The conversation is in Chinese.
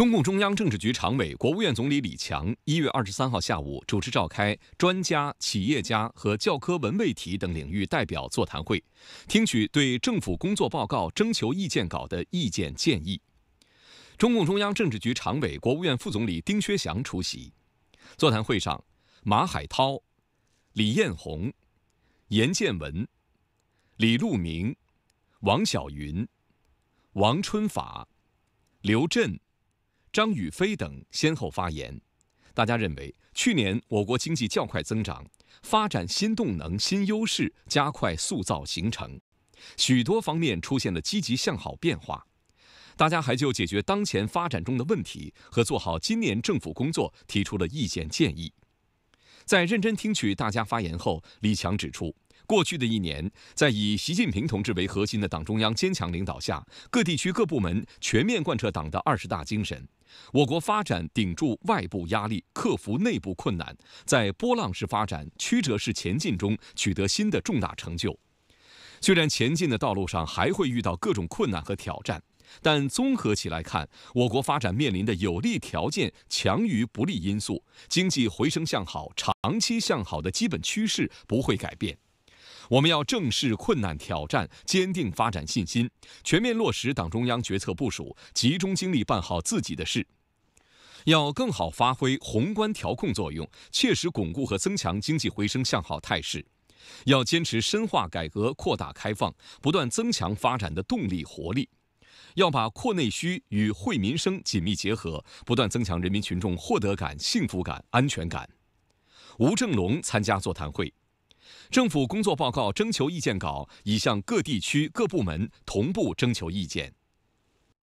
中共中央政治局常委、国务院总理李强一月二十三号下午主持召开专家、企业家和教科文卫体等领域代表座谈会，听取对政府工作报告征求意见稿的意见建议。中共中央政治局常委、国务院副总理丁薛祥出席。座谈会上，马海涛、李彦宏、严建文、李路明、王晓云、王春法、刘震。张雨飞等先后发言，大家认为去年我国经济较快增长，发展新动能、新优势加快塑造形成，许多方面出现了积极向好变化。大家还就解决当前发展中的问题和做好今年政府工作提出了意见建议。在认真听取大家发言后，李强指出。过去的一年，在以习近平同志为核心的党中央坚强领导下，各地区各部门全面贯彻党的二十大精神，我国发展顶住外部压力，克服内部困难，在波浪式发展、曲折式前进中取得新的重大成就。虽然前进的道路上还会遇到各种困难和挑战，但综合起来看，我国发展面临的有利条件强于不利因素，经济回升向好、长期向好的基本趋势不会改变。我们要正视困难挑战，坚定发展信心，全面落实党中央决策部署，集中精力办好自己的事。要更好发挥宏观调控作用，切实巩固和增强经济回升向好态势。要坚持深化改革、扩大开放，不断增强发展的动力活力。要把扩内需与惠民生紧密结合，不断增强人民群众获得感、幸福感、安全感。吴正龙参加座谈会。政府工作报告征求意见稿已向各地区各部门同步征求意见。